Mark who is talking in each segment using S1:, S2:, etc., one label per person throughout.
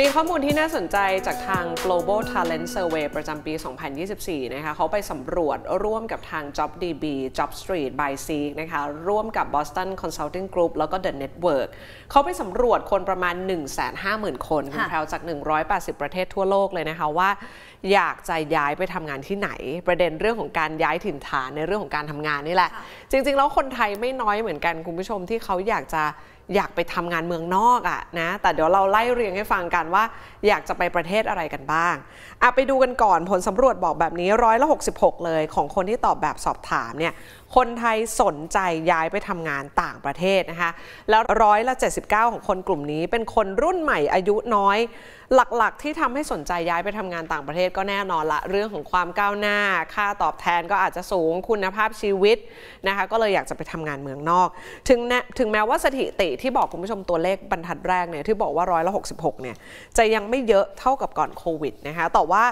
S1: มีข้อมูลที่น่าสนใจจากทาง Global Talent Survey ประจำปี 2024 นะคะเขาไปสำรวจร่วมกับทาง JobDB Job Street by s e e นะคะ ร่วมกับ Boston Consulting Group แล้วก็ The Network เขาไปสำรวจคนประมาณ 150,000 คนคุณแพวจาก 180 ประเทศทั่วโลกเลยนะคะ ว่าอยากจะย้ายไปทำงานที่ไหน ประเด็นเรื่องของการย้ายถิ่นฐานในเรื่องของการทำงานนี่แหละ จริงๆ แล้วคนไทยไม่น้อยเหมือนกันคุณผู้ชมที่เขาอยากจะอยากไปทำงานเมืองนอกอะนะ แต่เดี๋ยวเราไล่เรียงให้ฟังกันว่า อยากจะไปประเทศอะไรกันบ้างอะไปดูกันก่อนผลสำรวจบอกแบบนี้ร้อยละ66 เลย ของคนที่ตอบแบบสอบถามเนี่ยคนไทยสนใจย้ายไปทำงานต่างประเทศนะคะ แล้วร้อยละ79 ของคนกลุ่มนี้ เป็นคนรุ่นใหม่อายุน้อย หลักๆที่ทำให้สนใจย้ายไปทำงานต่างประเทศ ก็แน่นอนละเรื่องของความก้าวหน้า ค่าตอบแทนก็อาจจะสูง คุณภาพชีวิตนะคะก็เลยอยากจะไปทำงานเมืองนอก ถึงถึงแม้ว่าสถิติที่บอกคุณผู้ชมตัวเลขบรรทัดแรกเนี่ยที่บอกว่าร้อยละหกเนี่ยจะยังไม่เยอะเท่ากับก่อนโควิดนะคะ แต่ว่า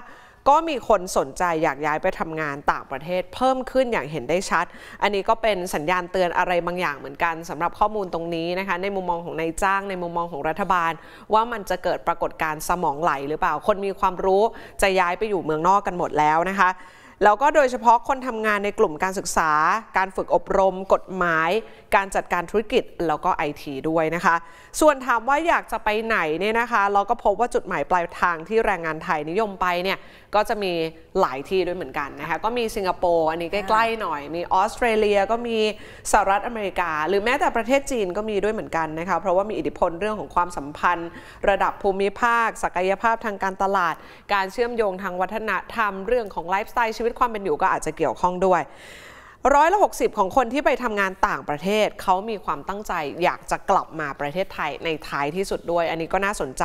S1: ก็มีคนสนใจอยากย้ายไปทำงานต่างประเทศ เพิ่มขึ้นอย่างเห็นได้ชัด อันนี้ก็เป็นสัญญาณเตือนอะไรบางอย่างเหมือนกันสำหรับข้อมูลตรงนี้นะคะ ในมุมมองของนายจ้างในมุมมองของรัฐบาล ว่ามันจะเกิดปรากฏการณ์สมองไหลหรือเปล่าคนมีความรู้จะย้ายไปอยู่เมืองนอกกันหมดแล้วนะคะแล้วก็โดยเฉพาะคนทำงานในกลุ่มการศึกษา การฝึกอบรม กฎหมาย การจัดการธุรกิจแล้วก็ไอทีด้วยนะคะ ส่วนถามว่าอยากจะไปไหนเนี่ยนะคะเราก็พบว่าจุดหมายปลายทางที่แรงงานไทยนิยมไปเนี่ยก็จะมีหลายที่ด้วยเหมือนกันนะคะก็มีสิงคโปร์ อันนี้ใกล้ๆหน่อย มีออสเตรเลียก็มีสหรัฐอเมริกา หรือแม้แต่ประเทศจีนก็มีด้วยเหมือนกันนะคะเพราะว่ามีอิทธิพลเรื่องของความสัมพันธ์ ระดับภูมิภาค ศักยภาพทางการตลาด การเชื่อมโยงทางวัฒนธรรมเรื่องของไลฟ์สไตล์ชีวิตตความเป็นอยู่ก็อาจจะเกี่ยวข้องด้วย ร้อยละหกของคนที่ไปทำงานต่างประเทศ เขามีความตั้งใจ อยากจะกลับมาประเทศไทยในท้ายที่สุดด้วย อันนี้ก็น่าสนใจ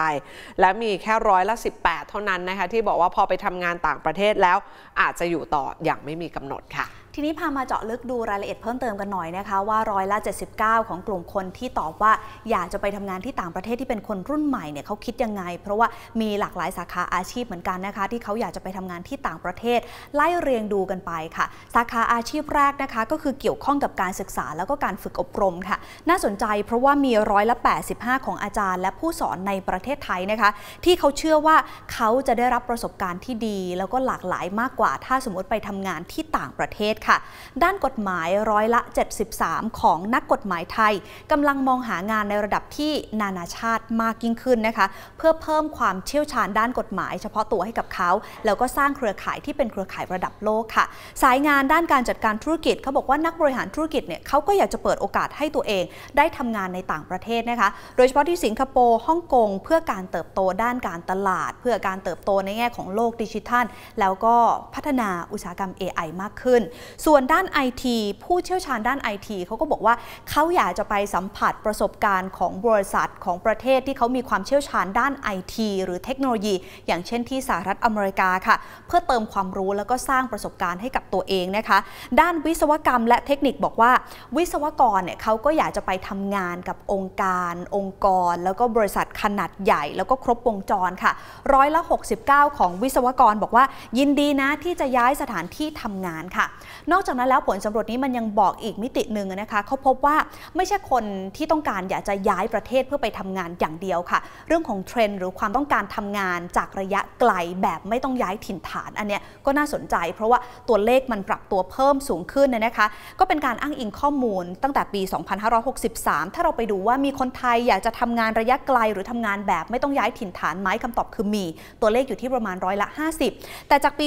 S1: และมีแค่ร้อยละ18 เท่านั้นนะคะที่บอกว่าพอไปทำงานต่างประเทศแล้วอาจจะอยู่ต่ออย่างไม่มีกำหนดค่ะ
S2: ทีนี้พามาเจาะลึกดูรายละเอียดเพิ่มเติมกันหน่อยนะคะ ว่าร้อยละ 79 ของกลุ่มคนที่ตอบว่าอยากจะไปทำงานที่ต่างประเทศที่เป็นคนรุ่นใหม่เนี่ยเขาคิดยังไง เพราะว่ามีหลากหลายสาขาอาชีพเหมือนกันนะคะ ที่เขาอยากจะไปทำงานที่ต่างประเทศ ไล่เรียงดูกันไปค่ะ สาขาอาชีพแรกนะคะ ก็คือเกี่ยวข้องกับการศึกษาแล้วก็การฝึกอบรมค่ะ น่าสนใจเพราะว่ามีร้อยละ 85 ของอาจารย์ และผู้สอนในประเทศไทยนะคะ ที่เขาเชื่อว่าเขาจะได้รับประสบการณ์ที่ดี แล้วก็หลากหลายมากกว่า ถ้าสมมติไปทำงานที่ต่างประเทศค่ะค่ะด้านกฎหมายร้อยละ 73 ของนักกฎหมายไทยกำลังมองหางานในระดับที่นานาชาติมากยิ่งขึ้นนะคะเพื่อเพิ่มความเชี่ยวชาญด้านกฎหมาย เฉพาะตัวให้กับเขาแล้วก็สร้างเครือข่ายที่เป็นเครือข่ายระดับโลกค่ะ สายงานด้านการจัดการธุรกิจเขาบอกว่านักบริหารธุรกิจเนี่ยเขาก็อยากจะเปิดโอกาสให้ตัวเอง ได้ทำงานในต่างประเทศนะคะโดยเฉพาะที่สิงคโปร์ฮ่องกงเพื่อการเติบโตด้านการตลาด เพื่อการเติบโตในแง่ของโลกดิจิทัล แล้วก็พัฒนาอุตสาหกรรม AI มากขึ้นส่วนด้าน IT ผู้เชี่ยวชาญด้าน IT เขาก็บอกว่าเขาอยากจะไปสัมผัสประสบการณ์ของบริษัทของประเทศที่เขามีความเชี่ยวชาญด้าน IT หรือเทคโนโลยีอย่างเช่นที่สหรัฐอเมริกาค่ะ เพื่อเติมความรู้แล้วก็สร้างประสบการณ์ให้กับตัวเองนะคะ ด้านวิศวกรรมและเทคนิคบอกว่า วิศวกรเนี่ยเขาก็อยากจะไปทำงานกับองค์การ องค์กร แล้วก็บริษัทขนาดใหญ่ แล้วก็ครบวงจรค่ะ ร้อยละ 69 ของวิศวกร บอกว่า ยินดีนะที่จะย้ายสถานที่ทำงานค่ะนอกจากนั้นแล้วผลสำรวจนี้มันยังบอกอีกมิติหนึ่งนะคะเขาพบว่าไม่ใช่คนที่ต้องการอยากจะย้ายประเทศเพื่อไปทำงานอย่างเดียวค่ะ เรื่องของเทรนด์หรือความต้องการทำงานจากระยะไกลแบบไม่ต้องย้ายถิ่นฐาน อันเนี้ยก็น่าสนใจเพราะว่าตัวเลขมันปรับตัวเพิ่มสูงขึ้นนะคะก็เป็นการอ้างอิงข้อมูลตั้งแต่ปี 2563 ถ้าเราไปดูว่ามีคนไทยอยากจะทำงานระยะไกลหรือทำงานแบบไม่ต้องย้ายถิ่นฐานไหมคำตอบคือมีตัวเลขอยู่ที่ประมาณร้อยละ 50 แต่จากปี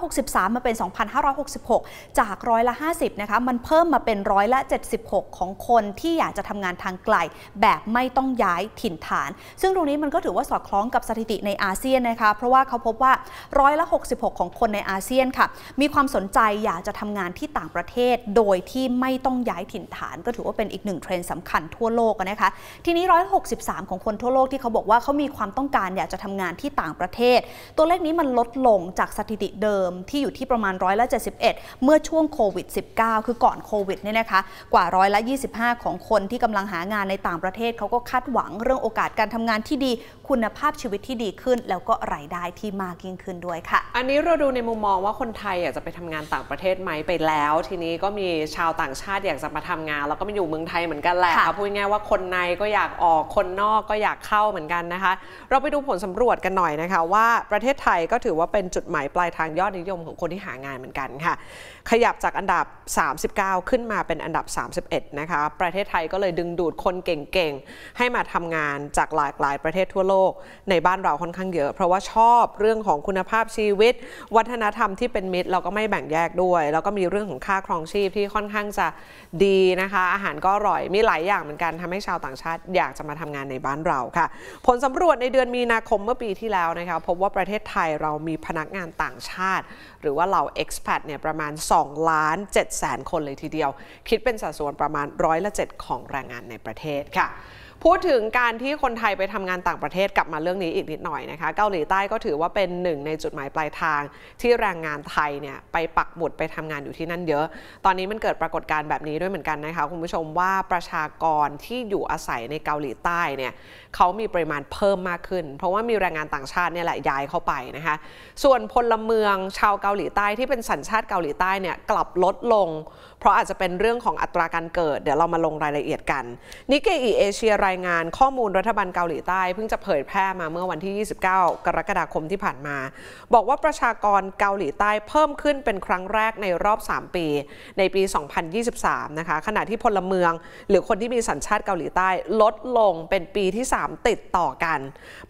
S2: 2563 มาเป็น 2566จากร้อยละ 50นะคะมันเพิ่มมาเป็นร้อยละ 76 ของคนที่อยากจะทำงานทางไกลแบบไม่ต้องย้ายถิ่นฐาน ซึ่งตรงนี้มันก็ถือว่าสอดคล้องกับสถิติในอาเซียนนะคะเพราะว่าเขาพบว่าร้อยละ 66 ของคนในอาเซียนค่ะมีความสนใจอยากจะทำงานที่ต่างประเทศ โดยที่ไม่ต้องย้ายถิ่นฐาน ก็ถือว่าเป็นอีกหนึ่งเทรนด์สำคัญทั่วโลกนะคะทีนี้ร163 ของคนทั่วโลกที่เขาบอกว่าเขามีความต้องการอยากจะทำงานที่ต่างประเทศ ตัวเลขนี้มันลดลงจากสถิติเดิมที่อยู่ที่ประมาณร้อยละ71 เมื่อช่วงโควิด -19 คือก่อนโควิดเนี่ยนะคะกว่าร้อยละ25 ของคนที่กำลังหางานในต่างประเทศ เขาก็คาดหวังเรื่องโอกาสการทำงานที่ดีคุณภาพชีวิตที่ดีขึ้นแล้วก็รายได้ที่มากยิ่งขึ้นด้วยค่ะ อ
S1: ันนี้เราดูในมุมมอง ว่าคนไทย อยากจะไปทำงานต่างประเทศไหมไปแล้วทีนี้ก็มีชาวต่างชาติอยากจะมาทำงานแล้วก็มาอยู่เมืองไทยเหมือนกันแหละพูดง่ายว่าคนในก็อยากออกคนนอกก็อยากเข้าเหมือนกันนะคะ เราไปดูผลสำรวจกันหน่อยนะคะว่าประเทศไทยก็ถือว่าเป็นจุดหมายปลายทางยอดนิยมของคนที่หางานเหมือนกันค่ะ ขยับจากอันดับ 39 ขึ้นมาเป็นอันดับ 31นะคะประเทศไทยก็เลยดึงดูดคนเก่งๆให้มาทำงานจากหลากหลายประเทศทั่วโลกกในบ้านเราค่อนข้างเยอะ เพราะว่าชอบเรื่องของคุณภาพชีวิต วัฒนธรรมที่เป็นมิตรเราก็ไม่แบ่งแยกด้วยแล้วก็มีเรื่องของค่าครองชีพที่ค่อนข้างจะดีนะคะ อาหารก็อร่อยมีหลายอย่างเหมือนกัน ทำให้ชาวต่างชาติ อยากจะมาทำงานในบ้านเราค่ะ ผลสำรวจในเดือนมีนาคมเมื่อปีที่แล้วนะคะพบว่าประเทศไทยเรามีพนักงานต่างชาติ หรือว่าเหล่าเอ็ซ์แพดเนี่ยประมาณ2ล้าน7แสนคนเลยทีเดียวคิดเป็นสัดส่วนประมาณร้อยละ7ของแรงงานในประเทศค่ะพูดถึงการที่คนไทยไปทำงานต่างประเทศกลับมาเรื่องนี้อีกนิดหน่อยนะคะเกาหลีใต้ก็ถือว่าเป็นหนึ่ง ในจุดหมายปลายทาง ที่แรงงานไทยเนี่ยไปปักหมุดไปทำงานอยู่ที่นั่นเยอะ ตอนนี้มันเกิดปรากฏการณ์แบบนี้ด้วยเหมือนกันนะคะคุณผู้ชมว่าประชากรที่อยู่อาศัยในเกาหลีใต้เนี่ยเขามีปริมาณเพิ่มมากขึ้น เพราะว่ามีแรงงานต่างชาติเนี่ยแหละย้ายเข้าไปนะคะส่วนพลเมืองชาวเกาหลีใต้ที่เป็นสัญชาติเกาหลีใต้เนี่ยกลับลดลงเพราะอาจจะเป็นเรื่องของอัตราการเกิด เดี๋ยวเรามาลงรายละเอียดกันนิกเกอีเอเชียายงานข้อมูลรัฐบาลเกาหลีใต้เพิ่งจะเผยแพร่มาเมื่อวันที่ 29 กรกฎาคมที่ผ่านมา บอกว่าประชากรเกาหลีใต้เพิ่มขึ้นเป็นครั้งแรกในรอบ 3 ปี ในปี 2023 นะคะขณะที่พลเมืองหรือคนที่มีสัญชาติเกาหลีใต้ลดลงเป็นปีที่ 3 ติดต่อกัน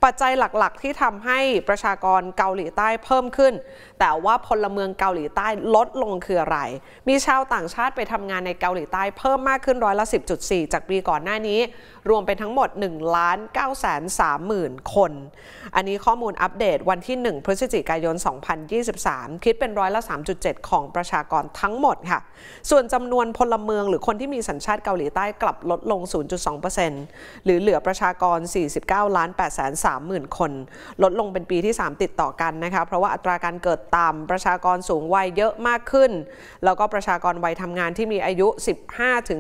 S1: ปัจจัยหลักๆ ที่ทำให้ประชากรเกาหลีใต้เพิ่มขึ้น แต่ว่าพลเมืองเกาหลีใต้ลดลงคืออะไรมีชาวต่างชาติไปทำงานในเกาหลีใต้เพิ่มมากขึ้นร้อยละ 10.4 จากปีก่อนหน้านี้ รวมเป็นทั้งหมด1ล้าน9 3 0 0 0 คน อันนี้ข้อมูลอัปเดตวันที่ 1 พฤศจิกายน 2023 คิดเป็นร้อยละ 3.7 ของประชากรทั้งหมดค่ะ ส่วนจำนวนพลเมืองหรือคนที่มีสัญชาติเกาหลีใต้กลับลดลง 0.2%หรือเหลือประชากร 49ล้าน8 3 0 0 0 คน ลดลงเป็นปีที่ 3 ติดต่อกันนะคะ เพราะว่าอัตราการเกิดต่ำประชากรสูงวัยเยอะมากขึ้น แล้วก็ประชากรวัยทำงานที่มีอายุ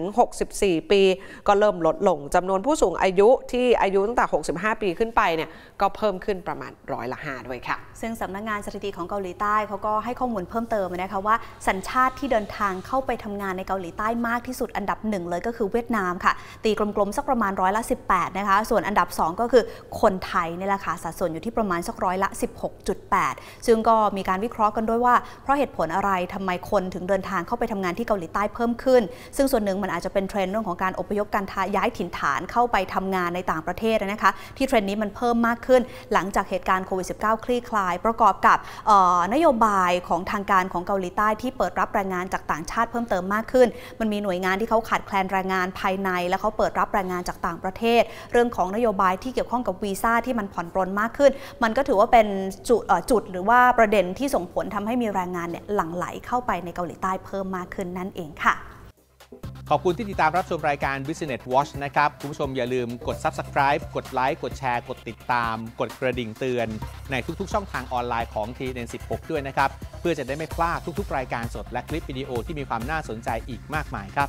S1: 15-64 ปี ก็เริ่มลดลงจำนวนผูู้้สูงอายุที่อายุตั้งแต่ 65 ปีขึ้นไปเนี่ยก็เพิ่มขึ้นประมาณร้อยละห้า
S2: ด้วยค่ะ ซึ่งสำนักงงานสถิติของเกาหลีใต้เขาก็ให้ข้อมูลเพิ่มเติมนะคะว่าสัญชาติที่เดินทางเข้าไปทำงานในเกาหลีใต้มากที่สุดอันดับหนึ่งเลยก็คือเวียดนามค่ะ ตีกลมๆ สักประมาณร้อยละ 18 นะคะ ส่วนอันดับ 2 ก็คือคนไทยนี่แหละค่ะสัดส่วนอยู่ที่ประมาณสักร้อยละ 16.8ซึ่งก็มีการวิเคราะห์กันด้วยว่า เพราะเหตุผลอะไรทำไมคนถึงเดินทางเข้าไปทำงานที่เกาหลีใต้เพิ่มขึ้น ซึ่งส่วนหนึ่งมันอาจจะเป็นเทรนด์เรื่องของการอพยพการย้ายถิ่นฐานเข้าไปทำงานในต่างประเทศนะคะที่เทรนด์นี้มันเพิ่มมากขึ้น หลังจากเหตุการณ์โควิด -19 คลี่คลาย ประกอบกับนโยบายของทางการของเกาหลีใต้ ที่เปิดรับแรงงานจากต่างชาติเพิ่มเติมมากขึ้น มันมีหน่วยงานที่เขาขาดแคลนแรงงานภายใน และเขาเปิดรับแรงงานจากต่างประเทศ เรื่องของนโยบายที่เกี่ยวข้องกับวีซ่าที่มันผ่อนปลนมากขึ้น มันก็ถือว่าเป็นจุดจดหรือว่าประเด็นที่ส่งผลทำให้มีแรงงานเนี่ยหลั่งไหลเข้าไปในเกาหลีใต้เพิ่มมากขึ้นนั่นเองค่ะขอบคุณที่ติดตามรับชมรายการ Business Watch นะครับ คุณผู้ชมอย่าลืมกด Subscribe กดไลค์กดแชร์กดติดตาม กดกระดิ่งเตือน ในทุกๆ ช่องทางออนไลน์ของ TN 16ด้วยนะครับ เพื่อจะได้ไม่พลาดทุกๆ รายการสดและคลิปวิดีโอที่มีความน่าสนใจอีกมากมายครับ